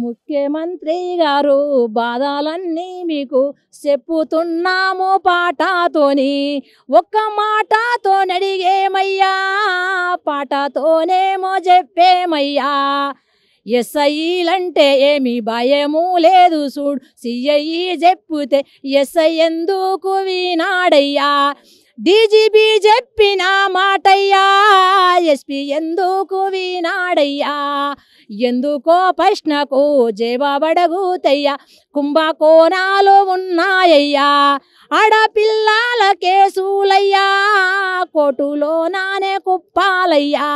ముఖ్యమంత్రి గారు బాధలన్నీ మీకు చెప్పుతున్నాము పాటతోని ఒక్క మాటతో నడిగేమయ్యా పాటతోనేమో చెప్పేమయ్యా ఎస్ఐలంటే ఏమి భయము లేదు చూడు సిఐ చెప్పుతే ఎస్ఐ ఎందుకు వినాడయ్యా డీజీపీ చెప్పిన మాటయ్యా ఎస్పీ ఎందుకు వినాడయ్యా ఎందుకో ప్రశ్నకు జేబడగుతయ్యా కుంభకోణాలు ఉన్నాయ్యా ఆడపిల్లాల కేసులయ్యా కోటులో నానే కుప్పాలయ్యా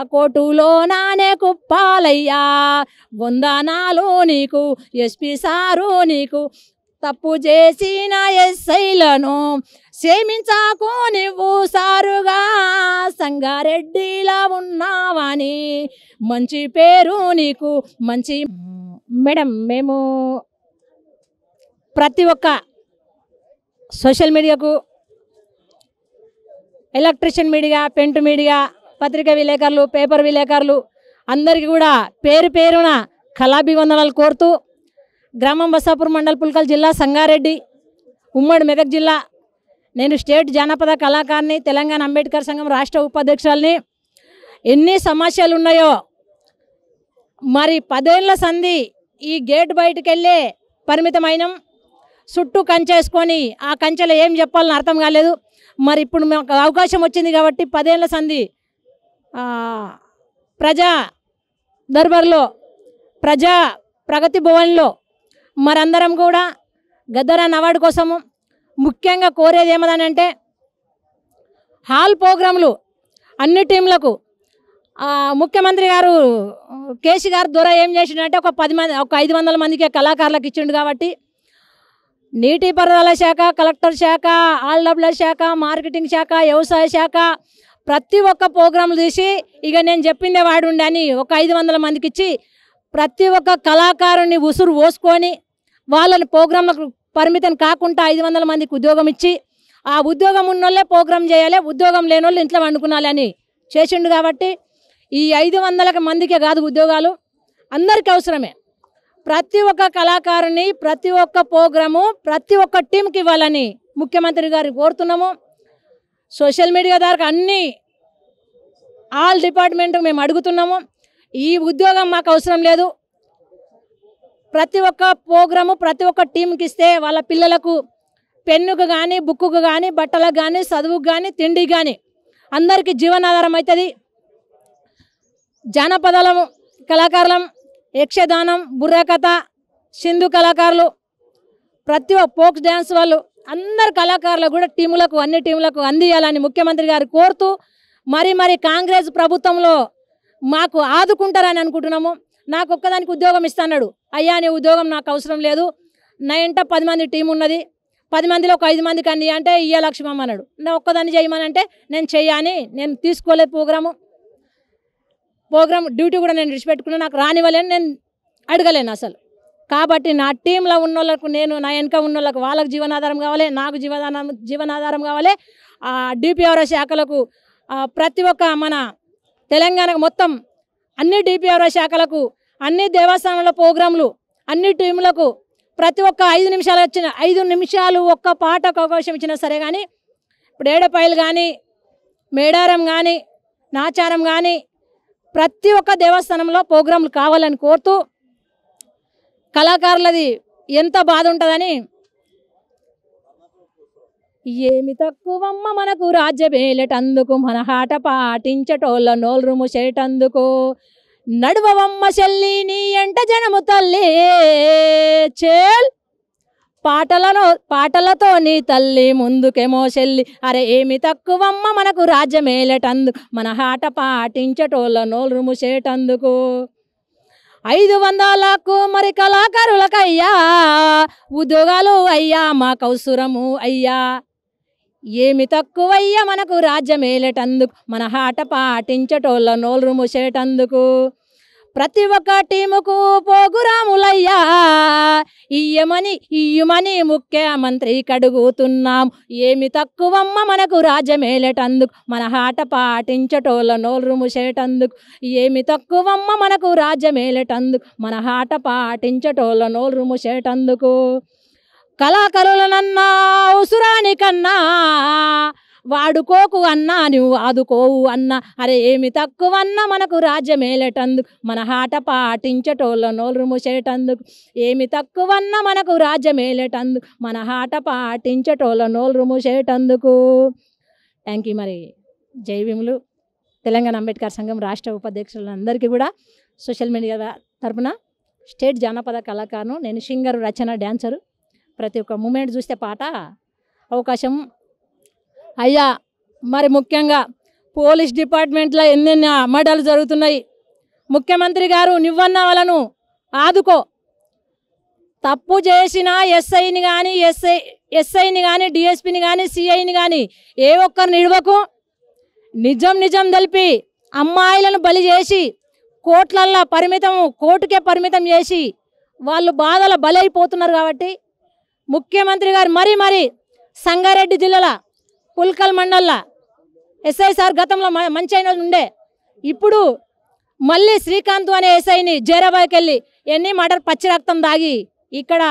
ఆ కోటులో నానే కుప్పాలయ్యా వందనాలు నీకు ఎస్పీ సారు నీకు తప్పు చేసిన ఎస్ఐలను క్షమించాకు నువ్వు సారుగా సంగారెడ్డిలా ఉన్నావని మంచి పేరు నీకు మంచి మేడం మేము ప్రతి ఒక్క సోషల్ మీడియాకు ఎలక్ట్రిషియన్ మీడియా పెంట్ మీడియా పత్రిక విలేకరులు పేపర్ విలేకరులు అందరికీ కూడా పేరు పేరున కళాభివందనాలు కోరుతూ గ్రామం బసాపూర్ మండల్ పుల్కల్ జిల్లా సంగారెడ్డి ఉమ్మడి మెదక్ జిల్లా నేను స్టేట్ జానపద కళాకారిని తెలంగాణ అంబేద్కర్ సంఘం రాష్ట్ర ఉపాధ్యక్షుల్ని ఎన్ని సమస్యలు ఉన్నాయో మరి పదేళ్ల సంధి ఈ గేట్ బయటకు వెళ్ళే పరిమితమైనం చుట్టూ కంచేసుకొని ఆ కంచెలో ఏం చెప్పాలని అర్థం కాలేదు మరి ఇప్పుడు మాకు అవకాశం వచ్చింది కాబట్టి పదేళ్ల సంధి ప్రజా దర్బార్లో ప్రజా ప్రగతి భవన్లో మరందరం కూడా గద్దరన్ అవార్డు కోసము ముఖ్యంగా కోరేది అంటే హాల్ ప్రోగ్రాంలు అన్ని టీంలకు ముఖ్యమంత్రి గారు కేసీ గారు ద్వారా ఏం చేసిండే ఒక పది మంది ఒక ఐదు వందల మందికే కళాకారులకు ఇచ్చిండు కాబట్టి నీటిపారుదల శాఖ కలెక్టర్ శాఖ ఆల్ డబ్ల్యూ శాఖ మార్కెటింగ్ శాఖ వ్యవసాయ శాఖ ప్రతి ఒక్క ప్రోగ్రాంలు తీసి ఇక నేను చెప్పిందే వాడు అని ఒక ఐదు వందల మందికి ఇచ్చి ప్రతి ఒక్క కళాకారుని ఉసురు పోసుకొని వాళ్ళని ప్రోగ్రాంలకు పరిమితం కాకుండా ఐదు వందల మందికి ఉద్యోగం ఇచ్చి ఆ ఉద్యోగం ఉన్నోళ్ళే ప్రోగ్రాం చేయాలి ఉద్యోగం లేని వాళ్ళు ఇంట్లో వండుకునాలి అని చేసిండు కాబట్టి ఈ ఐదు వందల మందికే కాదు ఉద్యోగాలు అందరికీ అవసరమే ప్రతి ఒక్క కళాకారుని ప్రతి ఒక్క ప్రోగ్రాము ప్రతి ఒక్క టీంకి ఇవ్వాలని ముఖ్యమంత్రి గారు కోరుతున్నాము సోషల్ మీడియా ద్వారా అన్ని ఆల్ డిపార్ట్మెంట్ మేము అడుగుతున్నాము ఈ ఉద్యోగం మాకు అవసరం లేదు ప్రతి ఒక్క ప్రోగ్రాము ప్రతి ఒక్క టీంకి ఇస్తే వాళ్ళ పిల్లలకు పెన్నుకు కానీ బుక్కుకు కానీ బట్టలకు కానీ చదువుకు కానీ తిండికి కానీ అందరికీ జీవనాధారం అవుతుంది జానపదలం కళాకారులం యక్షదానం బుర్రకథ సింధు కళాకారులు ప్రతి ఒక్క ఫోక్స్ డ్యాన్స్ వాళ్ళు అందరు కళాకారులకు కూడా టీములకు అన్ని టీములకు అందియాలని ముఖ్యమంత్రి గారు కోరుతూ మరి మరి కాంగ్రెస్ ప్రభుత్వంలో మాకు ఆదుకుంటారని అనుకుంటున్నాము నాకు ఒక్కదానికి ఉద్యోగం ఇస్తాడు అయ్యా నీ ఉద్యోగం నాకు అవసరం లేదు నా ఇంట పది మంది టీం ఉన్నది పది మందిలో ఒక ఐదు మందికి అన్ని అంటే ఇయ్య లక్ష్మమ్మ అన్నాడు నా ఒక్కదాన్ని చేయమనంటే నేను చెయ్యాని నేను తీసుకోలేదు ప్రోగ్రాము ప్రోగ్రామ్ డ్యూటీ కూడా నేను విడిచిపెట్టుకున్నాను నాకు రానివ్వలేను నేను అడగలేను అసలు కాబట్టి నా టీంలో ఉన్న వాళ్ళకు నేను నా వెనక ఉన్న వాళ్ళకు వాళ్ళకు జీవనాధారం కావాలి నాకు జీవనాధారం జీవనాధారం కావాలి డిపిఆర్ఓ శాఖలకు ప్రతి ఒక్క మన తెలంగాణకు మొత్తం అన్ని డిపిఆర్ఓ శాఖలకు అన్ని దేవస్థానాల ప్రోగ్రాంలు అన్ని టీములకు ప్రతి ఒక్క ఐదు నిమిషాలు వచ్చిన ఐదు నిమిషాలు ఒక్క పాటకు అవకాశం ఇచ్చినా సరే కానీ ఇప్పుడు ఏడపాయలు కానీ మేడారం కానీ నాచారం కానీ ప్రతి ఒక్క దేవస్థానంలో ప్రోగ్రాంలు కావాలని కోరుతూ కళాకారులది ఎంత బాధ ఉంటుందని ఏమి తక్కువమ్మ మనకు రాజ్యమేలటందుకు మన హాట పాటించటోళ్ళ నోల్రు ముసేటందుకు నడువవమ్మ చెల్లి నీ ఎంట జనము తల్లి చేల్ పాటలను పాటలతో నీ తల్లి ముందుకేమో చెల్లి అరే ఏమి తక్కువమ్మ మనకు రాజ్యమేలటందుకు మన హాట పాటించటోళ్ళ నోల్రు ముసేటందుకు ఐదు వందలకు మరి కళాకారులకయ్యా ఉద్యోగాలు అయ్యా మా కౌసురము అయ్యా ఏమి తక్కువయ్యా మనకు రాజ్యమేలేటందుకు మన హాట పాటించటోళ్ళ నోలు ముసేటందుకు ప్రతి ఒక్క టీముకు పోగురాములయ్యా ఇయ్యమని ఇయ్యమని ముఖ్యమంత్రి కడుగుతున్నాం ఏమి తక్కువమ్మ మనకు రాజ్యమేలేటందుకు మన హాట పాటించటోళ్ళ నోరు ముసేటందుకు ఏమి తక్కువమ్మ మనకు రాజ్యమేలేటందుకు మన హాట పాటించటోళ్ళ నోరు ముసేటందుకు కళాకరులనన్నా ఉసురానికన్నా వాడుకోకు అన్నా నువ్వు ఆదుకోవు అన్నా అరే ఏమి అన్న మనకు రాజ్యమేలేటందుకు మన హాట పాటించటోళ్ళ నోళ్ళు మూసేటందుకు ఏమి అన్న మనకు రాజ్యమేలేటందుకు మన హాట పాటించటోళ్ళ నోళ్ళు మూసేటందుకు థ్యాంక్ యూ మరి జై తెలంగాణ అంబేద్కర్ సంఘం రాష్ట్ర ఉపాధ్యక్షులందరికీ కూడా సోషల్ మీడియా తరపున స్టేట్ జానపద కళాకారును నేను సింగర్ రచన డ్యాన్సరు ప్రతి ఒక్క మూమెంట్ చూస్తే పాట అవకాశం అయ్యా మరి ముఖ్యంగా పోలీస్ డిపార్ట్మెంట్లో ఎన్నెన్ని అమ్మడాలు జరుగుతున్నాయి ముఖ్యమంత్రి గారు నువ్వన్న వాళ్ళను ఆదుకో తప్పు చేసిన ఎస్ఐని కానీ ఎస్ఐ ఎస్ఐని కానీ డిఎస్పిని కానీ సిఐని కానీ ఏ ఒక్కరిని నిడవకు నిజం నిజం తెలిపి అమ్మాయిలను బలి చేసి కోట్లల్లో పరిమితం కోర్టుకే పరిమితం చేసి వాళ్ళు బాధల బలైపోతున్నారు కాబట్టి ముఖ్యమంత్రి గారు మరీ మరీ సంగారెడ్డి జిల్లాల పుల్కల్ మండల్లా ఎస్ఐ సార్ గతంలో మంచి అయిన ఉండే ఇప్పుడు మళ్ళీ శ్రీకాంత్ అనే ఎస్ఐని జైరాబాద్కి వెళ్ళి ఎన్ని మర్డర్ పచ్చి రక్తం దాగి ఇక్కడ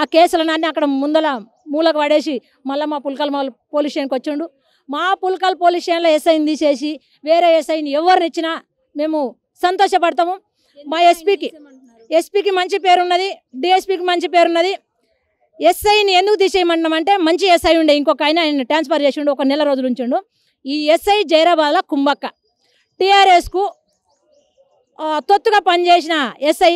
ఆ కేసులన్నీ అక్కడ ముందల మూలకు పడేసి మళ్ళీ మా పుల్కల్ పోలీస్ స్టేషన్కి వచ్చిండు మా పుల్కల్ పోలీస్ స్టేషన్లో ఎస్ఐని తీసేసి వేరే ఎస్ఐని ఎవరినిచ్చినా మేము సంతోషపడతాము మా ఎస్పీకి ఎస్పీకి మంచి పేరున్నది డిఎస్పీకి మంచి పేరున్నది ఎస్ఐని ఎందుకు తీసేయమంటున్నామంటే మంచి ఎస్ఐ ఉండే ఇంకొక ఆయన ఆయన ట్రాన్స్ఫర్ చేసిండు ఒక నెల రోజులు ఉంచిండు ఈ ఎస్ఐ జైరాబాద్ల కుంభక్క టీఆర్ఎస్కు తొత్తుగా పనిచేసిన ఎస్ఐ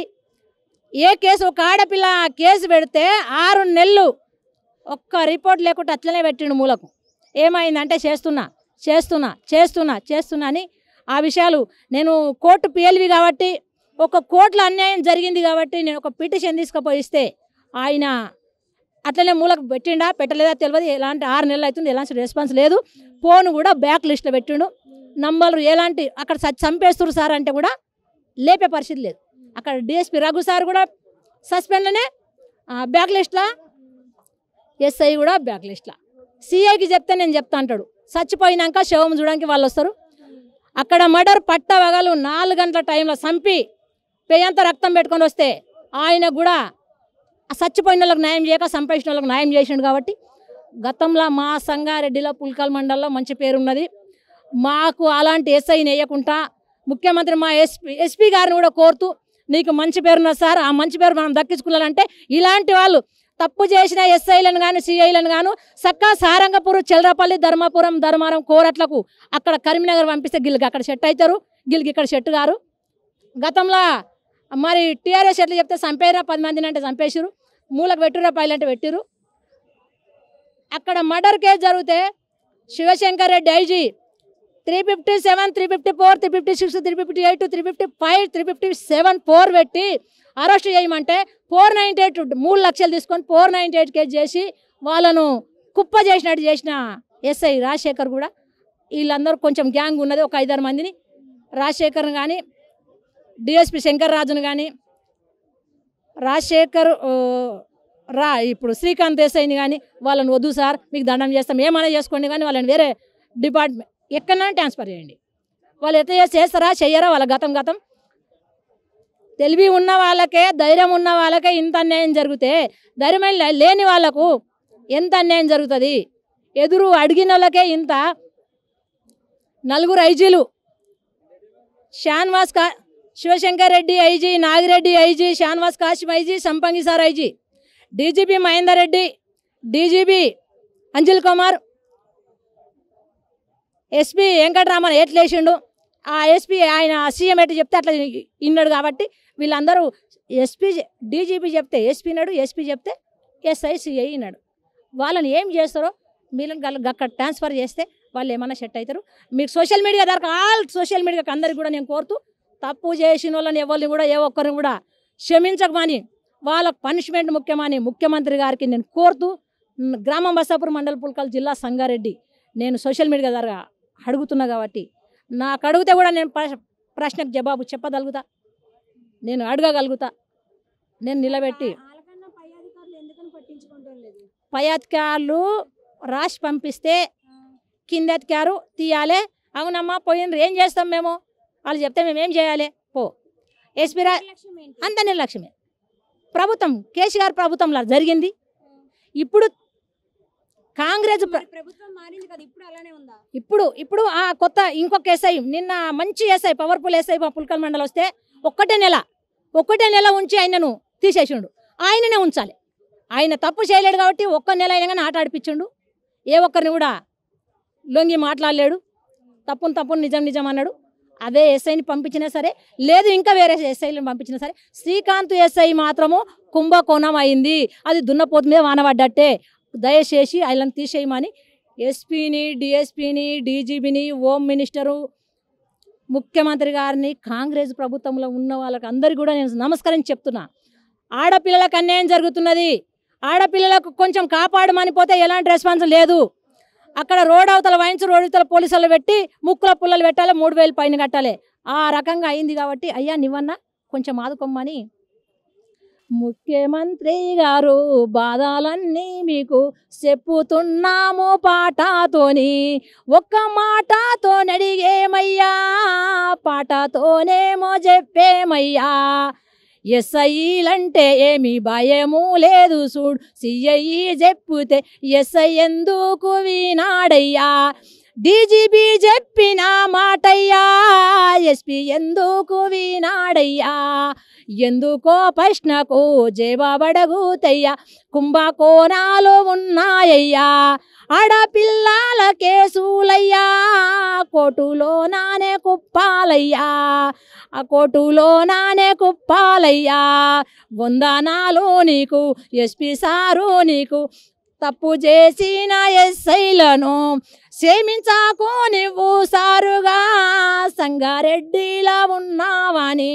ఏ కేసు ఒక ఆడపిల్ల కేసు పెడితే ఆరు నెలలు ఒక్క రిపోర్ట్ లేకుండా అట్లనే పెట్టిండు మూలకు ఏమైందంటే చేస్తున్నా చేస్తున్నా చేస్తున్నా చేస్తున్నా అని ఆ విషయాలు నేను కోర్టు పిఎల్వి కాబట్టి ఒక కోర్టులో అన్యాయం జరిగింది కాబట్టి నేను ఒక పిటిషన్ తీసుకుపోయిస్తే ఆయన అట్లనే మూలకు పెట్టిండా పెట్టలేదా తెలియదు ఎలాంటి ఆరు నెలలు అవుతుంది ఎలాంటి రెస్పాన్స్ లేదు ఫోన్ కూడా బ్యాక్ లిస్ట్లో పెట్టిండు నంబర్లు ఎలాంటి అక్కడ చంపేస్తురు సార్ అంటే కూడా లేపే పరిస్థితి లేదు అక్కడ డిఎస్పీ రఘు సార్ కూడా సస్పెండ్లోనే బ్యాక్ లిస్ట్లో ఎస్ఐ కూడా బ్యాక్ లిస్ట్లా సిఐకి చెప్తే నేను చెప్తా అంటాడు చచ్చిపోయినాక శవం చూడడానికి వాళ్ళు వస్తారు అక్కడ మర్డర్ వగలు నాలుగు గంటల టైంలో చంపి పెయ్యంత రక్తం పెట్టుకొని వస్తే ఆయన కూడా చచ్చిపోయిన వాళ్ళకి న్యాయం చేయక సంపాదించిన వాళ్ళకి న్యాయం చేసిండు కాబట్టి గతంలో మా సంగారెడ్డిలో పుల్కల్ మండల్లో మంచి పేరున్నది మాకు అలాంటి ఎస్ఐని వేయకుండా ముఖ్యమంత్రి మా ఎస్పీ ఎస్పీ గారిని కూడా కోరుతూ నీకు మంచి పేరున్నది సార్ ఆ మంచి పేరు మనం దక్కించుకున్నారంటే ఇలాంటి వాళ్ళు తప్పు చేసిన ఎస్ఐలను కానీ సిఐలను గాను సక్కా సారంగపూర్ చెల్లరపల్లి ధర్మాపురం ధర్మారం కోరట్లకు అక్కడ కరీంనగర్ పంపిస్తే గిల్కి అక్కడ సెట్ అవుతారు గిల్కి ఇక్కడ సెట్ గారు గతంలో మరి టీఆర్ఎస్ ఎట్లా చెప్తే చంపేరా పది మందిని అంటే చంపేసిరు మూలకు పెట్టురా పైలంటే పెట్టిరు అక్కడ మర్డర్ కేసు జరిగితే Shivashankar Reddy IG three fifty seven three fifty four three fifty six three fifty eight three fifty five three fifty seven four పెట్టి అరెస్ట్ చేయమంటే ఫోర్ నైంటీ ఎయిట్ మూడు లక్షలు తీసుకొని ఫోర్ నైంటీ ఎయిట్ కేసు చేసి వాళ్ళను కుప్ప చేసినట్టు చేసిన ఎస్ఐ రాజశేఖర్ కూడా వీళ్ళందరూ కొంచెం గ్యాంగ్ ఉన్నది ఒక ఐదారు మందిని రాజశేఖర్ని కానీ డిఎస్పి శంకర్ రాజును కానీ రాజశేఖర్ రా ఇప్పుడు శ్రీకాంత్ దేశాయిని కానీ వాళ్ళని వద్దు సార్ మీకు దండం చేస్తాం ఏమైనా చేసుకోండి కానీ వాళ్ళని వేరే డిపార్ట్మెంట్ ఎక్కడైనా ట్రాన్స్ఫర్ చేయండి వాళ్ళు ఎట్లా చేస్తారా చెయ్యరా వాళ్ళ గతం గతం తెలివి ఉన్న వాళ్ళకే ధైర్యం ఉన్న వాళ్ళకే ఇంత అన్యాయం జరిగితే ధైర్యం లేని వాళ్ళకు ఎంత అన్యాయం జరుగుతుంది ఎదురు అడిగిన వాళ్ళకే ఇంత నలుగురు ఐజీలు షాన్వాస్ కా Shivashankar Reddy IG Nagireddy IG Shahnawaz Qasim IG Sampangi sir IG DGP Mahender Reddy DGP Anjani Kumar SP Venkataraman ఎట్లేసిండు ఆ ఎస్పీ ఆయన సీఎం ఎట్లా చెప్తే అట్లా విన్నాడు కాబట్టి వీళ్ళందరూ ఎస్పీ డీజీపీ చెప్తే ఎస్పీ నాడు ఎస్పీ చెప్తే ఎస్ఐ సిఐ నాడు వాళ్ళని ఏం చేస్తారో మీరు అక్కడ ట్రాన్స్ఫర్ చేస్తే వాళ్ళు ఏమైనా సెట్ అవుతారు మీకు సోషల్ మీడియా దాకా ఆల్ సోషల్ మీడియాకి అందరికీ కూడా నేను కోరుతూ తప్పు చేసిన వాళ్ళని ఎవరిని కూడా ఏ ఒక్కరిని కూడా క్షమించకమని వాళ్ళకు పనిష్మెంట్ ముఖ్యమని ముఖ్యమంత్రి గారికి నేను కోరుతూ గ్రామం బసాపూర్ మండల పుల్కల్ జిల్లా సంగారెడ్డి నేను సోషల్ మీడియా ద్వారా అడుగుతున్నా కాబట్టి నాకు అడిగితే కూడా నేను ప్రశ్నకు జవాబు చెప్పగలుగుతా నేను అడగగలుగుతా నేను నిలబెట్టి పై అధికారులు రాసి పంపిస్తే కింద అధికారు తీయాలి అవునమ్మా పోయినరు ఏం చేస్తాం మేము వాళ్ళు చెప్తే మేమేం చేయాలి పో ఎస్పీరా అంత నిర్లక్ష్యమే ప్రభుత్వం కేసీఆర్ ప్రభుత్వంలో జరిగింది ఇప్పుడు కాంగ్రెస్ ఇప్పుడు ఇప్పుడు ఆ కొత్త ఇంకొక ఎస్ఐ నిన్న మంచి ఎస్ఐ పవర్ఫుల్ ఎస్ఐ పుల్కల్ మండలి వస్తే ఒక్కటే నెల ఒక్కటే నెల ఉంచి ఆయనను తీసేసిండు ఆయననే ఉంచాలి ఆయన తప్పు చేయలేడు కాబట్టి ఒక్క నెల అయినా కానీ ఆట ఆడిపించిండు ఏ ఒక్కరిని కూడా లొంగి మాట్లాడలేడు తప్పును తప్పును నిజం నిజం అన్నాడు అదే ఎస్ఐని పంపించినా సరే లేదు ఇంకా వేరే ఎస్ఐలను పంపించినా సరే శ్రీకాంత్ ఎస్ఐ మాత్రము కుంభకోణం అయింది అది దున్నపోతు మీద వానబడ్డట్టే దయచేసి ఆయన తీసేయమని ఎస్పీని డిఎస్పీని డీజీబీని హోమ్ మినిస్టరు ముఖ్యమంత్రి గారిని కాంగ్రెస్ ప్రభుత్వంలో ఉన్న వాళ్ళకి అందరికీ కూడా నేను నమస్కారం చెప్తున్నా ఆడపిల్లలకు అన్యాయం జరుగుతున్నది ఆడపిల్లలకు కొంచెం కాపాడమని పోతే ఎలాంటి రెస్పాన్స్ లేదు అక్కడ రోడ్ అవతల వాయించి రోడ్ అవతల పోలీసులు పెట్టి ముక్కుల పుల్లలు పెట్టాలి మూడు వేలు పైన కట్టాలి ఆ రకంగా అయింది కాబట్టి అయ్యా నివ్వన్న కొంచెం ఆదుకోమ్మని ముఖ్యమంత్రి గారు బాధలన్నీ మీకు చెప్పుతున్నాము పాటతోని ఒక్క మాటతో నడిగేమయ్యా పాటతోనేమో చెప్పేమయ్యా ఎస్ఐలంటే ఏమి భయము లేదు చూడు సిఐ చెప్పుతే ఎస్ఐ ఎందుకు వినాడయ్యా డీజీపీ చెప్పిన మాటయ్యా ఎస్పీ ఎందుకు వినాడయ్యా ఎందుకో ప్రశ్నకు జేబడగుతయ్యా కుంభకోణాలు ఉన్నాయ్యా ఆడపిల్లల కేసులయ్యా కోటులో నానే కుప్పాలయ్యా ఆ కోటులో నానే కుప్పాలయ్యా వందనాలు నీకు ఎస్పీ సారు నీకు తప్పు చేసిన ఎస్ఐలను క్షమించాకు నువ్వు సారుగా సంగారెడ్డిలా ఉన్నావని